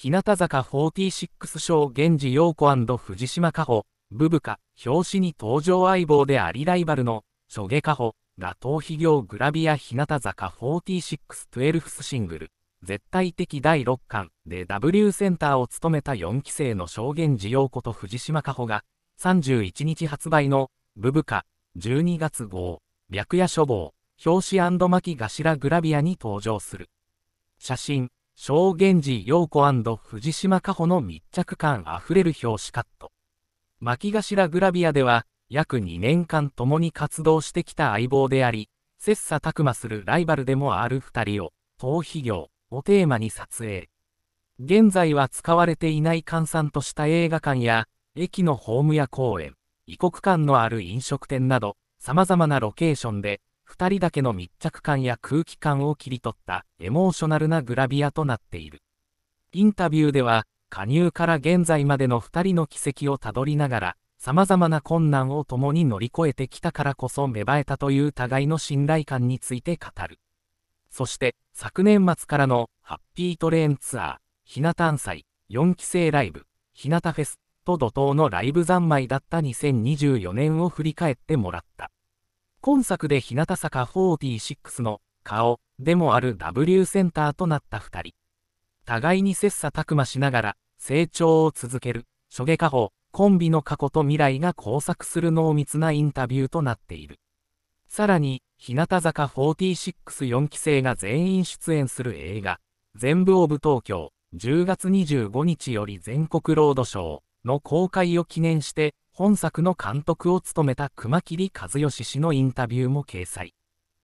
日向坂46賞源氏陽子藤島加穂、ブブカ、表紙に登場相棒でありライバルの、諸下加穂、が頭皮業グラビア日向坂4612シングル、絶対的第6巻で W センターを務めた4期生の証言寺陽子と藤島加穂が、31日発売の、ブブカ、12月号、白夜書房、表紙巻き頭グラビアに登場する。写真証言時陽子藤島加穂の密着感あふれる表紙カット。巻頭グラビアでは、約2年間共に活動してきた相棒であり、切磋琢磨するライバルでもある二人を、逃避業をテーマに撮影。現在は使われていない閑散とした映画館や、駅のホームや公園、異国間のある飲食店など、様々なロケーションで、2人だけの密着感や空気感を切り取ったエモーショナルなグラビアとなっている。インタビューでは、加入から現在までの2人の軌跡をたどりながら、様々な困難を共に乗り越えてきたからこそ芽生えたという互いの信頼感について語る。そして、昨年末からのハッピートレーンツアー、ひな探祭、4期生ライブ、ひなたフェスと怒涛のライブ三昧だった2024年を振り返ってもらった。今作で日向坂46の顔でもある W センターとなった2人。互いに切磋琢磨しながら成長を続ける、諸外科法コンビの過去と未来が交錯する濃密なインタビューとなっている。さらに、日向坂464期生が全員出演する映画、全部オブ東京、10月25日より全国ロードショーの公開を記念して、本作の監督を務めた熊切和義氏のインタビューも掲載。